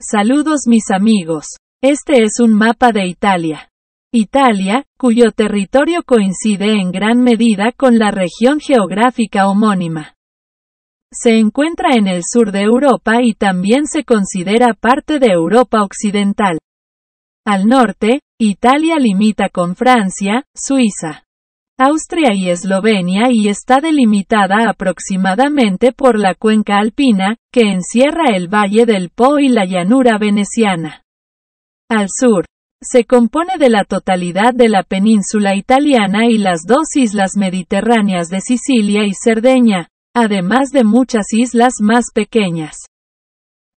Saludos mis amigos. Este es un mapa de Italia. Italia, cuyo territorio coincide en gran medida con la región geográfica homónima. Se encuentra en el sur de Europa y también se considera parte de Europa Occidental. Al norte, Italia limita con Francia, Suiza, Austria y Eslovenia y está delimitada aproximadamente por la cuenca alpina, que encierra el valle del Po y la llanura veneciana. Al sur, se compone de la totalidad de la península italiana y las dos islas mediterráneas de Sicilia y Cerdeña, además de muchas islas más pequeñas.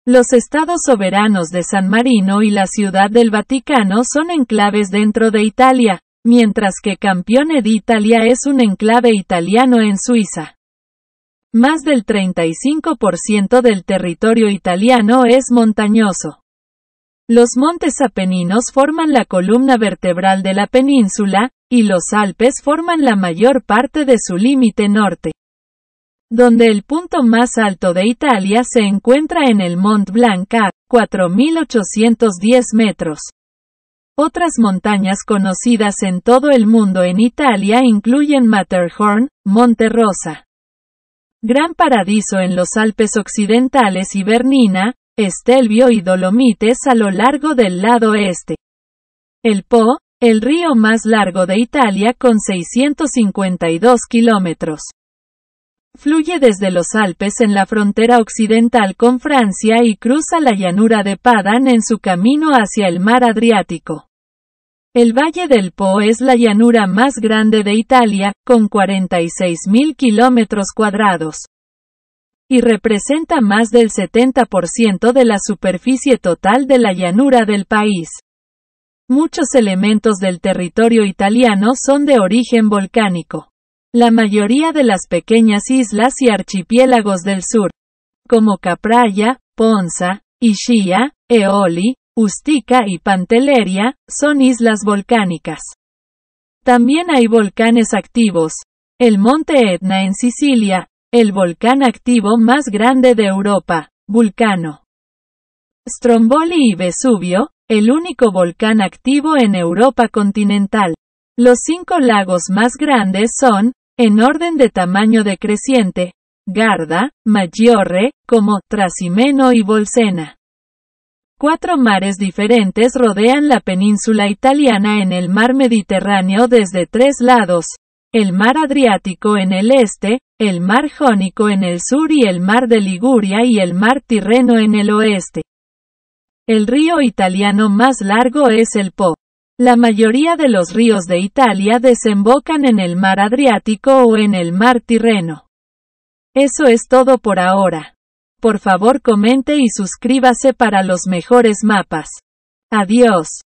Los estados soberanos de San Marino y la Ciudad del Vaticano son enclaves dentro de Italia, mientras que Campione d'Italia es un enclave italiano en Suiza. Más del 35% del territorio italiano es montañoso. Los montes apeninos forman la columna vertebral de la península, y los Alpes forman la mayor parte de su límite norte. Donde el punto más alto de Italia se encuentra en el Mont Blanc 4.810 metros. Otras montañas conocidas en todo el mundo en Italia incluyen Matterhorn, Monte Rosa, Gran Paradiso en los Alpes Occidentales y Bernina, Estelvio y Dolomites a lo largo del lado este. El Po, el río más largo de Italia con 652 kilómetros. Fluye desde los Alpes en la frontera occidental con Francia y cruza la llanura de Padan en su camino hacia el mar Adriático. El Valle del Po es la llanura más grande de Italia, con 46.000 kilómetros cuadrados y representa más del 70% de la superficie total de la llanura del país. Muchos elementos del territorio italiano son de origen volcánico. La mayoría de las pequeñas islas y archipiélagos del sur, como Capraia, Ponza, Ischia, Eoli, Ustica y Panteleria, son islas volcánicas. También hay volcanes activos. El monte Etna en Sicilia, el volcán activo más grande de Europa, Vulcano. Stromboli y Vesubio, el único volcán activo en Europa continental. Los cinco lagos más grandes son, en orden de tamaño decreciente, Garda, Maggiore, como Trasimeno y Bolsena. Cuatro mares diferentes rodean la península italiana en el mar Mediterráneo desde tres lados, el mar Adriático en el este, el mar Jónico en el sur y el mar de Liguria y el mar Tirreno en el oeste. El río italiano más largo es el Po. La mayoría de los ríos de Italia desembocan en el mar Adriático o en el mar Tirreno. Eso es todo por ahora. Por favor comente y suscríbase para los mejores mapas. Adiós.